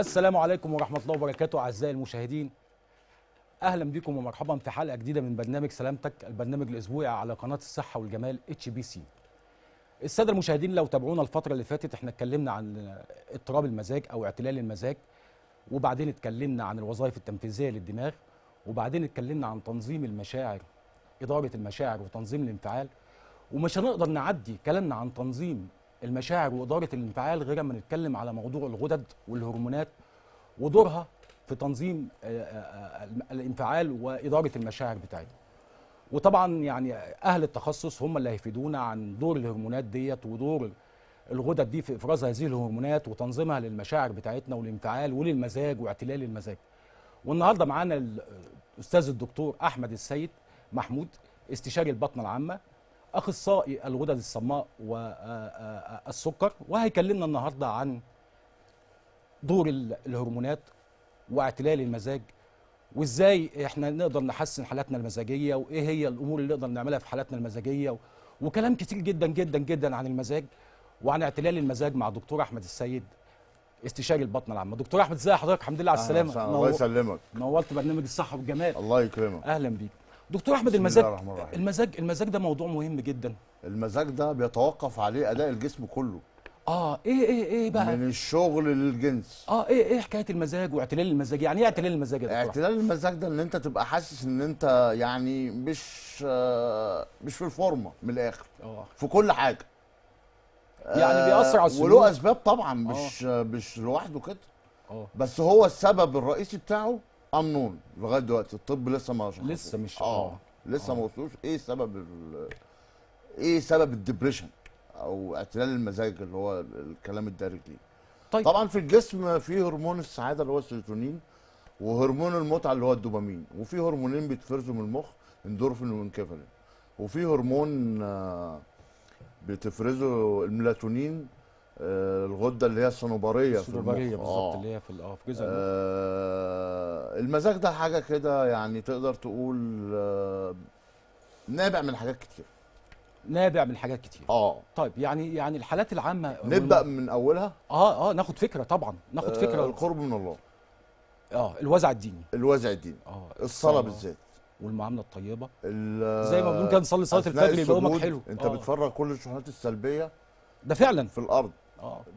السلام عليكم ورحمة الله وبركاته أعزائي المشاهدين أهلا بكم ومرحبا في حلقة جديدة من برنامج سلامتك البرنامج الأسبوعي على قناة الصحة والجمال اتش بي سي السادة المشاهدين لو تابعونا الفترة اللي فاتت احنا اتكلمنا عن اضطراب المزاج أو اعتلال المزاج وبعدين اتكلمنا عن الوظائف التنفيذية للدماغ وبعدين اتكلمنا عن تنظيم المشاعر إدارة المشاعر وتنظيم الانفعال ومش هنقدر نعدي كلامنا عن تنظيم المشاعر واداره الانفعال غير ما نتكلم على موضوع الغدد والهرمونات ودورها في تنظيم آه، آه، آه، الانفعال واداره المشاعر بتاعتنا. وطبعا يعني اهل التخصص هم اللي هيفيدونا عن دور الهرمونات ديت ودور الغدد دي في افراز هذه الهرمونات وتنظيمها للمشاعر بتاعتنا والانفعال وللمزاج واعتلال المزاج. والنهارده معانا الاستاذ الدكتور احمد السيد محمود استشاري البطنه العامه اخصائي الغدد الصماء والسكر وهيكلمنا النهارده عن دور الهرمونات واعتلال المزاج وازاي احنا نقدر نحسن حالاتنا المزاجيه وايه هي الامور اللي نقدر نعملها في حالاتنا المزاجيه وكلام كتير جدا جدا جدا عن المزاج وعن اعتلال المزاج مع دكتور احمد السيد استشاري البطن العامه دكتور احمد ازاي حضرتك الحمد لله على السلامه الله يسلمك نورت برنامج الصحه والجمال الله يكرمك اهلا بيك دكتور احمد المزاج المزاج المزاج ده موضوع مهم جدا المزاج ده بيتوقف عليه اداء الجسم كله اه ايه ايه ايه بقى من الشغل للجنس اه ايه ايه حكايه المزاج واعتلال المزاج يعني ايه اعتلال المزاج ده اعتلال المزاج ده ان انت تبقى حاسس ان انت يعني مش آه مش في الفورمه من الاخر اه في كل حاجه يعني آه، بيأثر على السلوك وله اسباب طبعا مش آه. مش لوحده كده اه بس هو السبب الرئيسي بتاعه امنون لغايه دلوقتي الطب لسه ما لسه لسه مش اه, آه. لسه آه. ما وصلوش ايه سبب ايه سبب الدبريشن او اعتلال المزاج اللي هو الكلام الدارج ليه طيب. طبعا في الجسم في هرمون السعاده اللي هو السيروتونين وهرمون المتعه اللي هو الدوبامين وفي هرمونين بيتفرزوا من المخ اندورفين وانكفالين وفي هرمون آه، بتفرزه الميلاتونين آه، الغده اللي هي الصنوبريه الصنوبريه بالظبط آه. اللي هي في اه في جزء آه المزاج ده حاجه كده يعني تقدر تقول آه نابع من حاجات كتير نابع من حاجات كتير اه طيب يعني يعني الحالات العامه نبدا من اولها اه اه ناخد فكره طبعا ناخد آه فكره القرب من الله اه الوزع الديني الوزع الديني اه الصلاه بالذات والمعامله الطيبه زي ما بنقول كان نصلي صلاه الفجر يبقى حلو انت آه. بتفرغ كل الشحنات السلبيه ده فعلا في الارض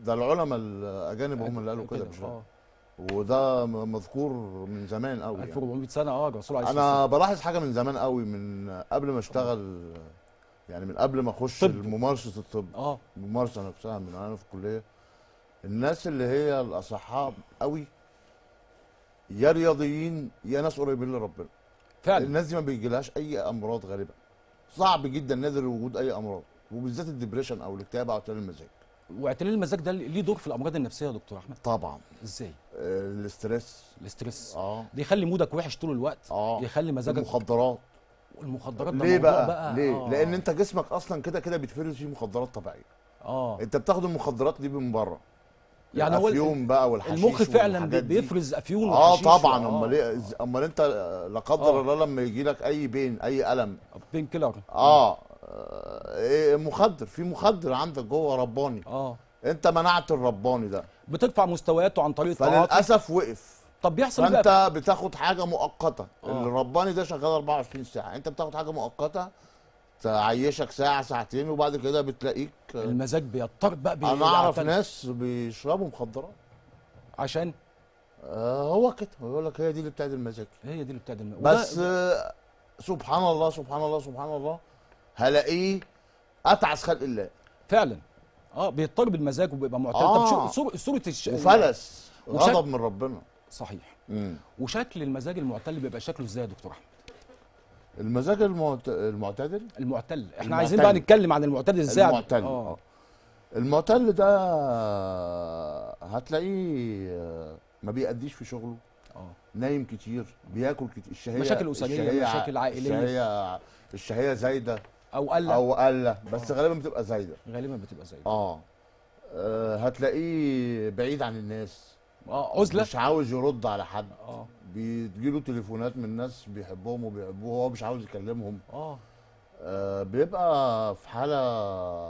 ده العلماء الاجانب هم اللي قالوا كده مش آه. وده مذكور من زمان قوي 1400 يعني. سنه اه الرسول عليه انا بلاحظ حاجه من زمان قوي من قبل ما اشتغل يعني من قبل ما اخش ممارسه الطب اه الممارسه نفسها من انا في الكليه الناس اللي هي الاصحاء قوي يا رياضيين يا ناس قريبين لربنا فعلا الناس دي ما بيجيلهاش اي امراض غالبا صعب جدا نادر وجود اي امراض وبالذات الدبريشن او الاكتئاب او اعتلال المزاج واعتلال المزاج ده ليه دور في الامراض النفسيه يا دكتور احمد طبعا ازاي آه، الاسترس الاسترس اه بيخلي مودك وحش طول الوقت اه بيخلي مزاجك المخدرات المخدرات ليه بقى؟, بقى ليه آه. لان انت جسمك اصلا كده كده بيتفرز فيه مخدرات طبيعيه اه انت بتاخد المخدرات دي من بره يعني هو افيون بقى والحشيش المخ فعلا بيفرز افيون اه طبعا آه. امال آه. امال انت لا قدر آه. الله لما يجي لك اي بين اي الم بين كيلر اه آه، مخدر في مخدر عندك جوه رباني اه انت منعت الرباني ده بترفع مستوياته عن طريق فللاسف وقف طب بيحصل فانت بتاخد حاجه مؤقته آه. الرباني ده شغال 24 ساعه انت بتاخد حاجه مؤقته تعيشك ساعه ساعتين وبعد كده بتلاقيك المزاج بيضطر بقى بي... انا اعرف ناس بيشربوا مخدرات عشان آه هو كده هو يقول لك هي دي اللي بتعدل المزاج هي دي اللي بتعدل المزاج بس آه سبحان الله سبحان الله سبحان الله هلاقيه اتعس خلق الله فعلا اه بيضطرب المزاج وبيبقى معترض آه. طب صوره الش... وفلس غضب من ربنا صحيح مم. وشكل المزاج المعتل بيبقى شكله ازاي يا دكتور احمد المزاج المعت... المعتدل المعتل احنا المعتل. عايزين بقى نتكلم عن المعتدل ازاي المعتل اه المعتل ده هتلاقيه آه، ما بيأديش في شغله اه نايم كتير بياكل كتير الشهيه مشاكل اسريه مشاكل عائليه الشهيه الشهيه زايده او قله او قله بس أوه. غالبا بتبقى زايده غالبا بتبقى زايده آه. اه, هتلاقيه بعيد عن الناس اه عزله مش عاوز يرد على حد اه بيجيله تليفونات من ناس بيحبهم وبيحبوه هو مش عاوز يكلمهم اه, آه بيبقى في حاله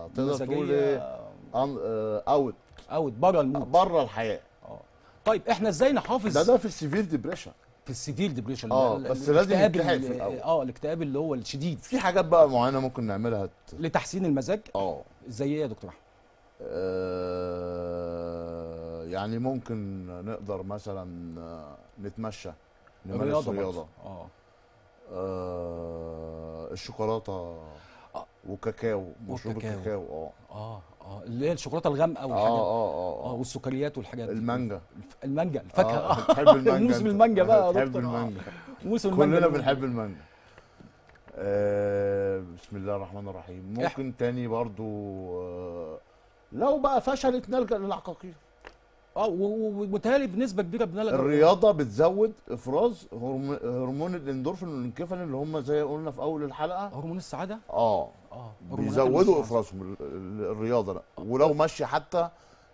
تقدر تقول ايه اوت اوت بره المود بره الحياه اه طيب احنا ازاي نحافظ ده ده في السيفير ديبريشن في السيفير ديبريشن اه بس لازم يتلحق في الاول اه الاكتئاب اللي هو الشديد في حاجات بقى معينه ممكن نعملها ت... لتحسين المزاج اه زي ايه يا دكتور احمد؟ آه يعني ممكن نقدر مثلا آه، نتمشى نمارس رياضه آه. اه الشوكولاته آه. وكاكاو مشروب الكاكاو اه اه اه اللي هي الشوكولاته الغامقه والحاجات آه، آه،, اه اه اه والسكريات والحاجات دي المانجا المانجا آه، الفاكهه اه بتحب المانجا موسم المانجا بقى يا دكتور بتحب المانجا موسم المانجا كلنا بنحب المانجا آه بسم الله الرحمن الرحيم ممكن تاني برضو آه لو بقى فشلت نلجا للعقاقير اه ومتهيألي بنسبه كبيره بنلجا الرياضه بتزود افراز هرمون الاندورفين والانكفالين اللي هم زي قلنا في اول الحلقه هرمون السعاده اه آه، بيزودوا افرازهم الرياضه لا آه. ولو مشي حتى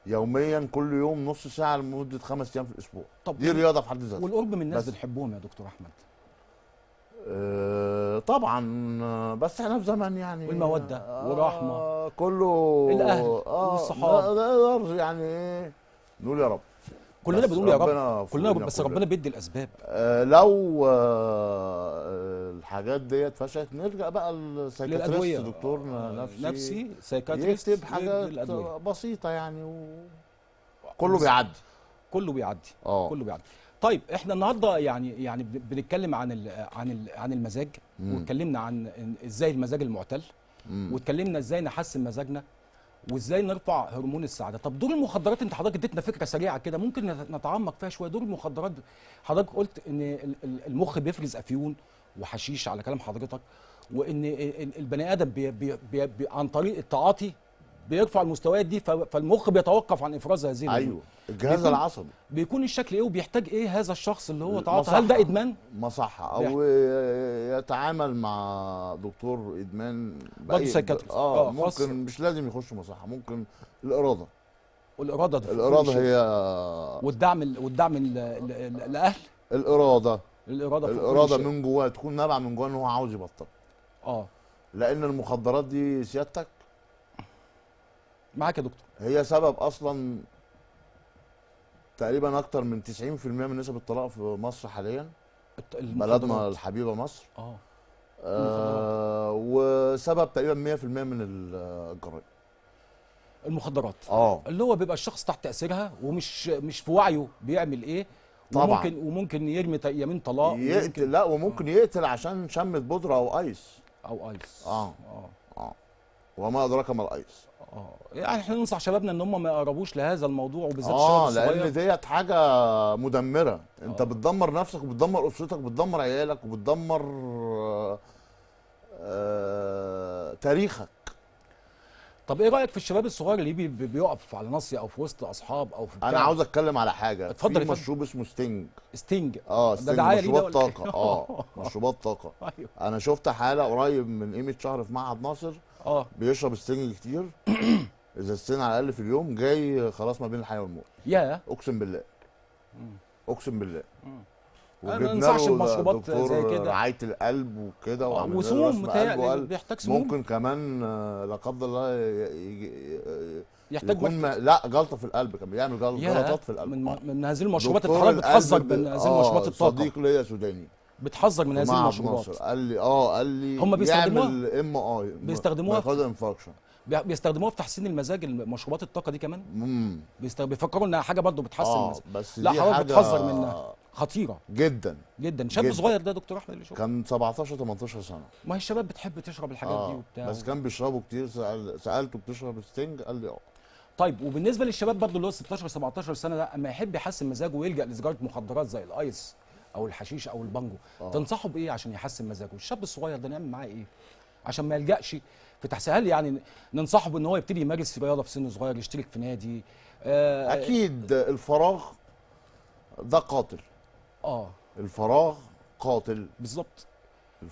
يوميا كل يوم نص ساعه لمده خمس ايام في الاسبوع طب دي رياضه في حد ذاتها والقرب من الناس بتحبهم يا دكتور احمد آه طبعا بس احنا في زمن يعني والموده آه ورحمه كله الاهل آه والصحاب نقدر يعني ايه نقول يا رب كلنا بنقول يا رب كلنا بس ربنا بيدي الاسباب آه لو آه الحاجات ديت فشلت نرجع بقى للسايكاتريست دكتور آه، نفسي نفسي سايكاتريست يكتب حاجات بسيطه يعني و... كله بيعدي كله بيعدي اه كله بيعدي طيب احنا النهارده يعني يعني بنتكلم عن الـ عن الـ عن المزاج واتكلمنا عن ازاي المزاج المعتل واتكلمنا ازاي نحسن مزاجنا وازاي نرفع هرمون السعاده طب دور المخدرات انت حضرتك اديتنا فكره سريعه كده ممكن نتعمق فيها شويه دور المخدرات حضرتك قلت ان المخ بيفرز افيون وحشيش على كلام حضرتك وان البني ادم بي بي بي عن طريق التعاطي بيرفع المستويات دي فالمخ بيتوقف عن افراز هذه ايوه الجهاز بيكون العصبي بيكون الشكل ايه وبيحتاج ايه هذا الشخص اللي هو تعاطى هل ده ادمان مصحه او يتعامل مع دكتور ادمان برضه سايكاتريست اه, آه ممكن مش لازم يخش مصحه ممكن الاراده والاراده الإرادة, الإرادة, هي والدعم الـ والدعم ال... الأهل الإرادة الاراده في الاراده من جواه تكون نابعه من جواه ان هو عاوز يبطل اه لان المخدرات دي سيادتك معاك يا دكتور هي سبب اصلا تقريبا اكتر من 90% من نسب الطلاق في مصر حاليا بلدنا الحبيبه مصر اه, آه وسبب تقريبا 100% من الجرائم المخدرات اه اللي هو بيبقى الشخص تحت تاثيرها ومش مش في وعيه بيعمل ايه طبعا وممكن وممكن يرمي يمين طلاق يقتل لا وممكن آه. يقتل عشان شمت بودره او ايس او ايس اه اه, آه. وما ادراك ما الايس اه يعني احنا ننصح شبابنا ان هم ما يقربوش لهذا الموضوع وبالذات اه لان ديت حاجه مدمره انت آه. بتدمر نفسك وبتدمر اسرتك وبتدمر عيالك وبتدمر آه آه تاريخك طب ايه رايك في الشباب الصغير اللي بيقف على ناصيه او في وسط اصحاب او في انا عاوز اتكلم على حاجه اتفضل في مشروب اسمه ستينج ستينج اه ستينج إيه؟ آه، مشروبات طاقه اه مشروبات طاقه أيوه. انا شفت حاله قريب من قيمه شهر في معهد ناصر اه بيشرب ستينج كتير اذا ازازتين على الاقل في اليوم جاي خلاص ما بين الحياه والموت يا اقسم بالله اقسم بالله ما ينصحش بمشروبات زي كده رعايه القلب وكده آه، وسموم بيحتاج سموم ممكن كمان آه، لا قدر الله يحتاج يكون ما لا جلطه في القلب كان بيعمل جلطات في القلب من, من هذه المشروبات اللي حضرتك بتحذر من هذه المشروبات الطاقه آه، صديق ليا سوداني بتحذر من هذه المشروبات قال لي اه قال لي هم بيستخدموها ام اي بيستخدموها انفكشن بيستخدموها في تحسين المزاج مشروبات الطاقه دي كمان امم بيفكروا انها حاجه برضه بتحسن آه المزاج بس لا حضرتك بتحذر منها خطيره جدا جدا شاب جداً. صغير ده دكتور احمد اللي شوف كان 17 18 سنه ما هي الشباب بتحب تشرب الحاجات آه. دي وبتاع بس كان بيشربه كتير سأل... سالته بتشرب ستنج قال لي اه طيب وبالنسبه للشباب برضه اللي هو 16 17 سنه ده اما يحب يحسن مزاجه ويلجا لسجاره مخدرات زي الايس او الحشيش او البانجو آه. تنصحه بايه عشان يحسن مزاجه الشاب الصغير ده نعمل معاه ايه عشان ما يلجاش في تحسين هل يعني ننصحه بان هو يبتدي يمارس رياضه في سن صغير يشترك في نادي آه اكيد الفراغ ده قاتل اه الفراغ قاتل بالظبط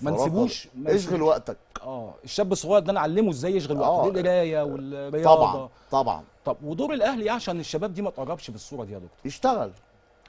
ما نسيبوش اشغل وقتك اه الشاب الصغير ده انا اعلمه ازاي يشغل وقته آه. القرايه والرياضه طبعا طبعا طب ودور الاهلي ايه عشان الشباب دي ما تقربش بالصوره دي يا دكتور يشتغل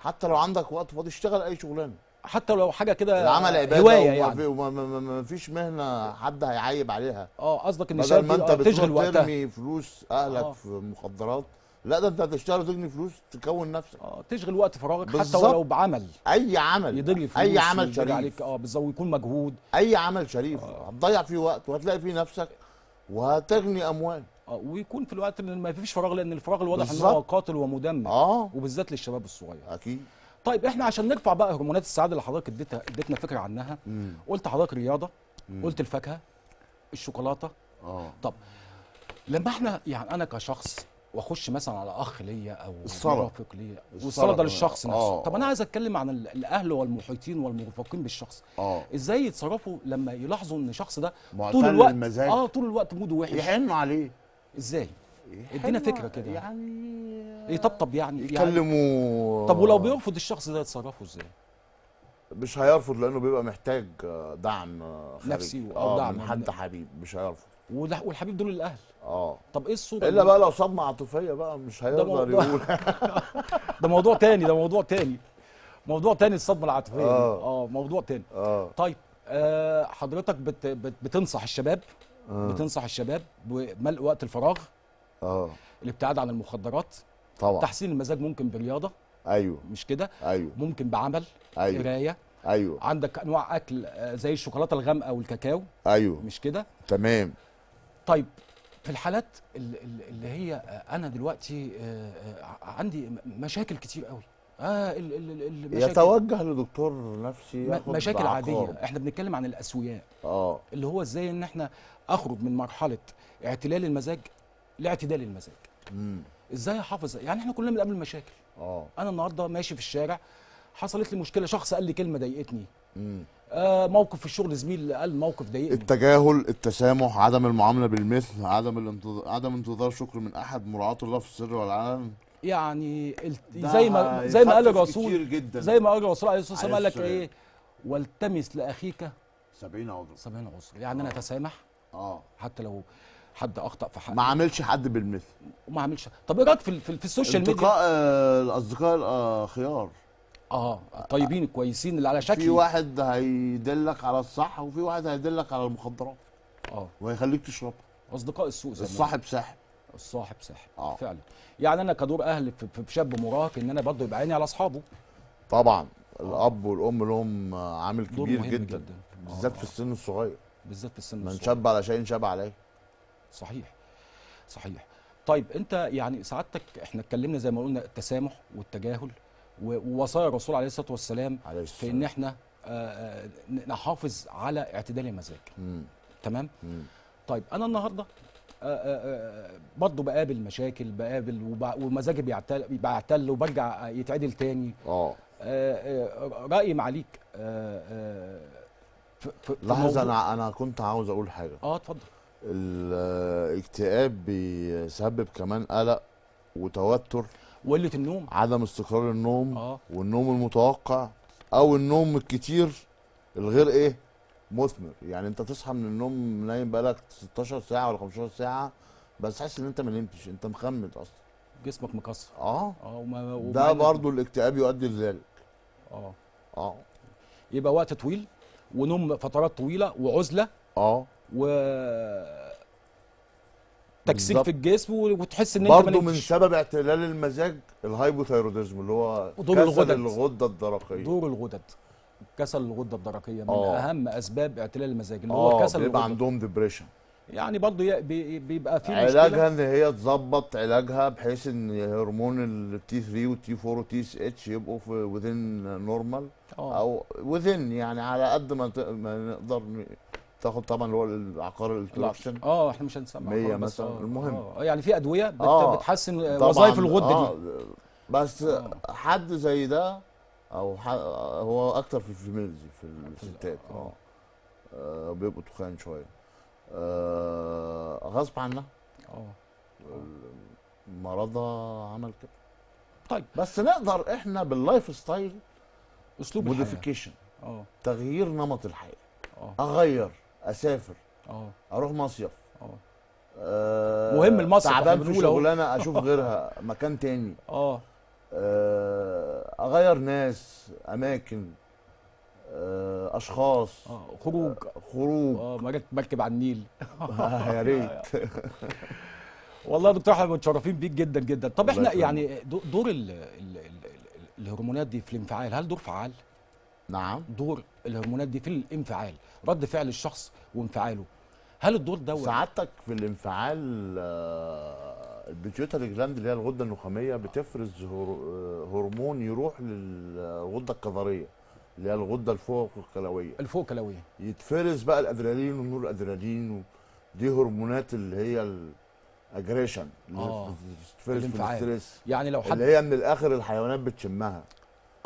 حتى لو عندك وقت فاضي اشتغل اي شغلانه حتى لو حاجه كده العمل عباده يعني وما فيش مهنه حد هيعيب عليها اه قصدك ان الشباب ما انت بتشغل آه، وقتها ترمي فلوس اهلك آه. في مخدرات لا ده انت هتشتغل وتجني فلوس تكون نفسك اه تشغل وقت فراغك حتى ولو بعمل اي عمل يضري فلوس اي عمل شريف عليك اه بالظبط ويكون مجهود اي عمل شريف آه. هتضيع فيه وقت وهتلاقي فيه نفسك وهتغني اموال اه ويكون في الوقت اللي ما فيش فراغ لان الفراغ الواضح ان هو قاتل ومدمر اه وبالذات للشباب الصغير اكيد طيب احنا عشان نرفع بقى هرمونات السعاده اللي حضرتك اديتها اديتنا فكره عنها مم. قلت حضرتك الرياضه مم. قلت الفاكهه الشوكولاته اه طب لما احنا يعني انا كشخص واخش مثلا على اخ ليا او مرافق ليا والصلاه ده للشخص نفسه آه. طب انا عايز اتكلم عن الاهل والمحيطين والمرافقين بالشخص آه. ازاي يتصرفوا لما يلاحظوا ان الشخص ده طول الوقت المزاج. اه طول الوقت موده وحش يحنوا عليه ازاي ادينا فكره كده يعني آه، يطبطب يعني, يعني يكلموا يعني. طب ولو آه. بيرفض الشخص ده يتصرفوا ازاي مش هيرفض لانه بيبقى محتاج آه، دعم خارجي نفسي او دعم من حد حبيب مش هيرفض وده والحبيب دول الاهل اه طب ايه الصوره الا بقى لو صدمه عاطفيه بقى مش هيقدر يقول ده موضوع تاني ده موضوع تاني موضوع تاني الصدمه العاطفيه اه اه موضوع تاني اه طيب آه حضرتك بت بت بتنصح الشباب آه. بتنصح الشباب بملء وقت الفراغ اه الابتعاد عن المخدرات طبعا تحسين المزاج ممكن برياضه ايوه مش كده ايوه ممكن بعمل ايوه قرايه ايوه عندك انواع اكل آه، زي الشوكولاته الغامقه والكاكاو ايوه مش كده تمام طيب في الحالات اللي هي انا دلوقتي آه، آه، عندي مشاكل كتير قوي اه المشاكل يتوجه لدكتور نفسي مشاكل عاديه احنا بنتكلم عن الاسوياء اه اللي هو ازاي ان احنا اخرج من مرحله اعتلال المزاج لاعتدال المزاج امم ازاي احافظ يعني احنا كلنا بنقابل مشاكل اه انا النهارده ماشي في الشارع حصلت لي مشكله شخص قال لي كلمه ضايقتني امم آه، موقف في الشغل زميل قال موقف ضايقني التجاهل التسامح عدم المعامله بالمثل عدم الانتظار عدم انتظار شكر من احد مراعاه الله في السر والعلن يعني زي ما زي ما قال الرسول جدا زي ما قال الرسول عليه الصلاه والسلام قال لك ايه والتمس لاخيك 70 عذر 70 عذر يعني انا آه. اتسامح اه حتى لو حد اخطا في حد ما عاملش حد بالمثل وما عاملش طب ايه رايك في, في, في السوشيال ميديا اصدقاء آه، الاصدقاء الاخيار اه الطيبين الكويسين اللي على شكل في واحد هيدلك على الصح وفي واحد هيدلك على المخدرات اه وهيخليك تشربها اصدقاء السوق زمان الصاحب ساحب الصاحب ساحب آه. فعلا يعني انا كدور اهل في شاب مراهق ان انا برضه يبقى عيني على اصحابه طبعا آه. الاب والام لهم عامل كبير جدا, جدا. آه. بالذات في آه. السن الصغير بالذات في السن الصغير من شاب على شيء شاب عليه صحيح صحيح طيب انت يعني سعادتك احنا اتكلمنا زي ما قلنا التسامح والتجاهل ووصايا الرسول عليه الصلاه والسلام عليه في ان احنا آه، آه، نحافظ على اعتدال المزاج مم. تمام مم. طيب انا النهارده آه، برضه بقابل مشاكل بقابل ومزاجي بيعتل بعتل وبرجع يتعدل تاني اه رايي معاليك لحظه انا انا كنت عاوز اقول حاجه اه اتفضل الاكتئاب بيسبب كمان قلق وتوتر وقله النوم عدم استقرار النوم آه. والنوم المتوقع او النوم الكتير الغير ايه مثمر يعني انت تصحى من النوم نايم بقالك 16 ساعه ولا 15 ساعه بس تحس ان انت ما نمتش انت مخمد اصلا جسمك مكسر اه اه وما وما ده برضو الاكتئاب يؤدي لذلك اه اه يبقى وقت طويل ونوم فترات طويله وعزله اه و تكسير في الجسم وتحس ان انت برضه من سبب اعتلال المزاج الهايبوثيروديزم اللي هو دور الغدد الغده الدرقيه دور الغدد كسل الغده الدرقيه من أوه. اهم اسباب اعتلال المزاج اللي هو آه، كسل بيبقى الغدد. عندهم ديبريشن يعني برضه بيبقى في مشكله علاجها ان هي تظبط علاجها بحيث ان هرمون التي 3 والتي 4 والتي اس اتش يبقوا في وذين نورمال آه. او وذين يعني على قد ما نقدر تاخد طبعا اللي هو العقار الاوبشن اه احنا مش هنسمع 100 مثلا أوه. المهم اه،, اه يعني في ادويه بت اه، بتحسن وظائف الغده آه دي بس أوه. حد زي ده او هو اكتر في الفيميلز في الستات اه. اه, بيبقوا تخان شويه آه غصب عنها اه مرضها عمل كده طيب بس نقدر احنا باللايف ستايل اسلوب موديفيكيشن اه تغيير نمط الحياه اغير اسافر اه اروح مصيف اه, آه، مهم المصيف تعبان في شغلانه اشوف غيرها مكان تاني اه, آه، اغير ناس اماكن آه، اشخاص آه خروج خروج اه مركب على النيل يا ريت والله يا دكتور احنا متشرفين بيك جدا جدا طب احنا يعني دور الهرمونات دي في الانفعال هل دور فعال نعم دور الهرمونات دي في الانفعال رد فعل الشخص وانفعاله هل الدور ده سعادتك في الانفعال آه، البيتيوتري جلاند اللي هي الغده النخاميه بتفرز آه، هرمون يروح للغده الكظريه اللي هي الغده الفوق الكلويه الفوق كلويه يتفرز بقى الادرينالين والنور الادرينالين دي هرمونات اللي هي الاجريشن اللي آه. بتتفرز في الستريس يعني لو حد اللي هي من الاخر الحيوانات بتشمها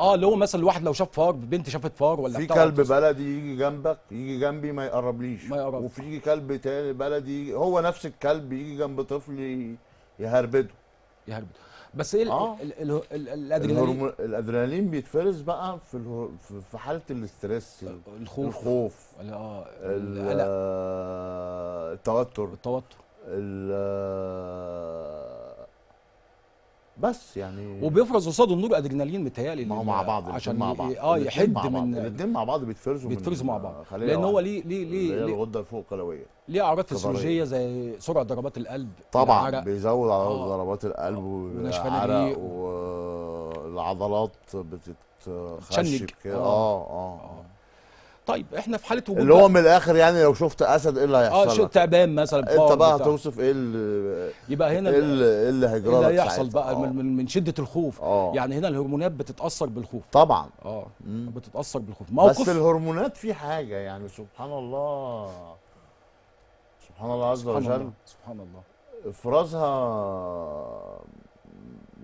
اه اللي هو مثلا الواحد لو شاف فار بنت شافت فار ولا في كلب بلدي يجي جنبك يجي جنبي ما يقربليش ما يقرب وفي كلب تاني بلدي هو نفس الكلب يجي جنب طفل يهربده يهربده بس ايه آه. الادرينالين الادرينالين بيتفرز بقى في في حاله الاستريس آه، الخوف الخوف اه القلق آه، التوتر التوتر آه، بس يعني وبيفرز قصاده النور ادرينالين متهيألي ما هو مع بعض عشان مع بعض اه يحد من الاثنين مع بعض بيتفرزوا بيتفرزوا مع بعض لان هو ليه ليه ليه ليه الغده الفوق قلويه ليه اعراض فسيولوجيه زي سرعه ضربات القلب طبعا بيزود على آه ضربات القلب آه. والعرق والعضلات بتتخشب كده اه اه, آه. آه. طيب احنا في حاله وجود اللي هو من الاخر يعني لو شفت اسد ايه اللي آه، هيحصل اه شفت تعبان مثلا انت بقى هتوصف ايه اللي يبقى هنا ايه, إيه اللي هيجرى اللي هيحصل بقى أوه. من, من شده الخوف أوه. يعني هنا الهرمونات بتتاثر بالخوف طبعا اه بتتاثر بالخوف موقف بس الهرمونات في حاجه يعني سبحان الله سبحان الله عز وجل سبحان الله, سبحان الله. افرازها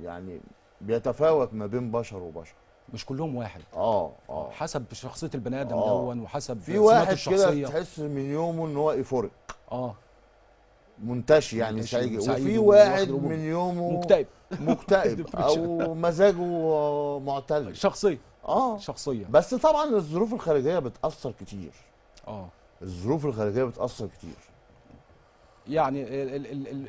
يعني بيتفاوت ما بين بشر وبشر مش كلهم واحد اه اه حسب شخصيه البني ادم آه. دون وحسب في واحد كده تحس من يومه ان هو ايفوريك اه منتشي يعني مش هيجي وفي واحد من يومه مكتئب مكتئب او مزاجه معتل شخصيه اه شخصيه بس طبعا الظروف الخارجيه بتاثر كتير اه الظروف الخارجيه بتاثر كتير يعني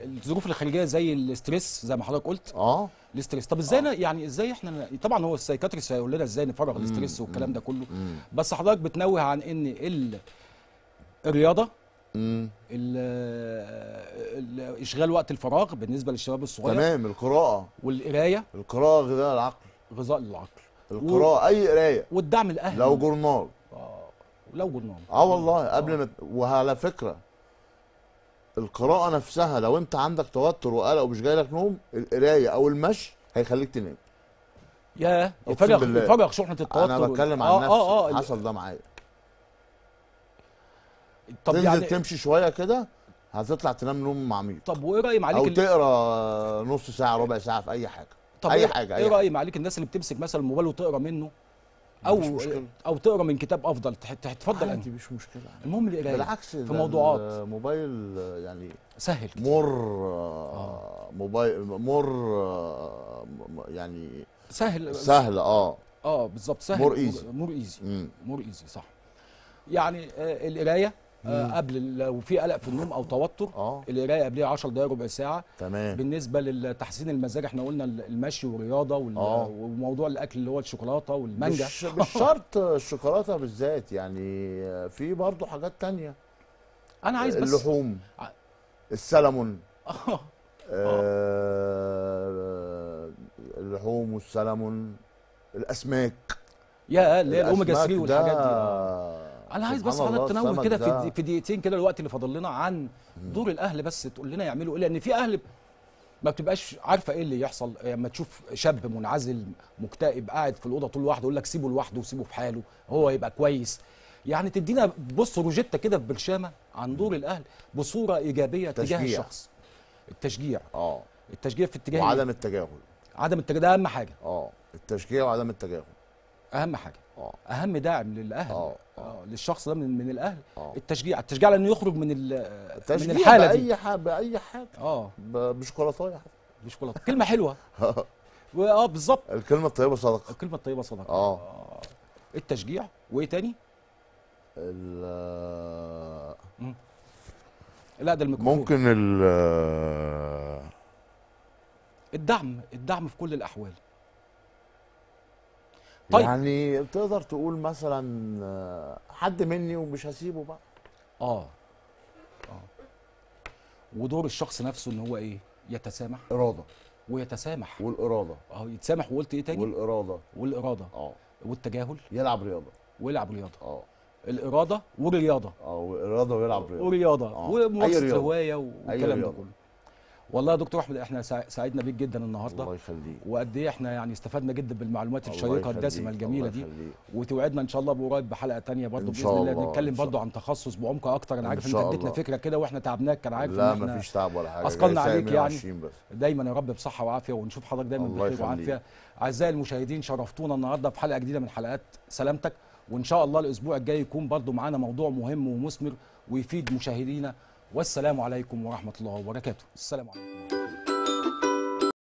الظروف الخارجيه زي الاستريس زي ما حضرتك قلت اه الاستريس طب ازاي آه. يعني ازاي احنا طبعا هو السايكاتريس هيقول لنا ازاي نفرغ الاستريس والكلام ده كله مم. بس حضرتك بتنوه عن ان الرياضه ال... ال... اشغال وقت الفراغ بالنسبه للشباب الصغير تمام القراءه والقرايه القراءه غذاء العقل غذاء للعقل القراءه و... اي قرايه والدعم الاهلي لو جورنال اه لو جورنال اه والله قبل ما وعلى فكره القراءه نفسها لو انت عندك توتر وقلق ومش جاي لك نوم القرايه او المشي هيخليك تنام يا يفرغ يفرغ شحنه التوتر انا بتكلم عن آه، آه، نفسي آه آه حصل ده معايا طب تنزل يعني تمشي شويه كده هتطلع تنام نوم عميق طب وايه راي معاليك او تقرا نص ساعه ربع ساعه في اي حاجه طب اي إيه حاجه ايه راي معاليك الناس اللي بتمسك مثلا الموبايل وتقرا منه او او تقرا من كتاب افضل تفضل انت مش مشكله المهم القرايه بالعكس في موضوعات موبايل يعني سهل كتير. مر آه. موبايل مر يعني سهل سهل اه اه بالظبط سهل مور ايزي مور ايزي مور ايزي صح يعني آه القرايه آه قبل لو في قلق في النوم او توتر آه. القرايه قبلها 10 دقائق ربع ساعه تمام بالنسبه لتحسين المزاج احنا قلنا المشي والرياضه وال... آه. وموضوع الاكل اللي هو الشوكولاته والمانجا مش, مش شرط الشوكولاته بالذات يعني في برضه حاجات تانية انا عايز بس اللحوم ع... السلمون آه. آه. اللحوم والسلمون الاسماك يا اللي هي الاوميجا 3 والحاجات دي انا عايز بس حضرتك تنوه كده في في دقيقتين كده الوقت اللي فاضل لنا عن دور الاهل بس تقول لنا يعملوا ايه لان في اهل ما بتبقاش عارفه ايه اللي يحصل يعني لما تشوف شاب منعزل مكتئب قاعد في الاوضه طول لوحده يقول لك سيبه لوحده وسيبه في حاله هو يبقى كويس يعني تدينا بص روجيتا كده في بلشامه عن دور الاهل بصوره ايجابيه تشجيع. تجاه الشخص التشجيع اه التشجيع في اتجاه وعدم التجاهل عدم التجاهل ده اهم حاجه اه التشجيع وعدم التجاهل اهم حاجه أوه. اهم داعم للاهل أوه. أوه. آه، للشخص ده من, من الاهل أوه. التشجيع التشجيع لانه يخرج من من الحاله بأي دي باي حاجه باي حاجه اه بشوكولاته بشوكولاته كلمه حلوه اه, آه، بالظبط الكلمه الطيبه صدقه الكلمه الطيبه صدقه اه, آه. التشجيع وايه تاني ال لا ده الميكروفون ممكن ال الدعم الدعم في كل الاحوال طيب يعني تقدر تقول مثلا آه، حد مني ومش هسيبه بقى اه اه ودور الشخص نفسه ان هو ايه يتسامح اراده ويتسامح والاراده اه يتسامح وقلت ايه تاني والاراده والاراده اه والتجاهل يلعب رياضه ويلعب رياضه اه الاراده والرياضه اه واراده ويلعب رياضه ورياضه آه. وممارسه هوايه والكلام ده كله والله يا دكتور احمد احنا سعدنا بيك جدا النهارده الله يخليك وقد ايه احنا يعني استفدنا جدا بالمعلومات الشيقه الدسمه الجميله دي وتوعدنا ان شاء الله بقريب بحلقه ثانيه برضه باذن الله, نتكلم برضه عن تخصص بعمق اكتر انا عارف ان انت اديتنا فكره كده واحنا تعبناك كان عارف لا ما فيش تعب ولا حاجه اثقلنا عليك يعني دايما يا رب بصحه وعافيه ونشوف حضرتك دايما بخير وعافيه اعزائي المشاهدين شرفتونا النهارده في حلقه جديده من حلقات سلامتك وان شاء الله الاسبوع الجاي يكون برضه معانا موضوع مهم ومثمر ويفيد مشاهدينا والسلام عليكم ورحمه الله وبركاته السلام عليكم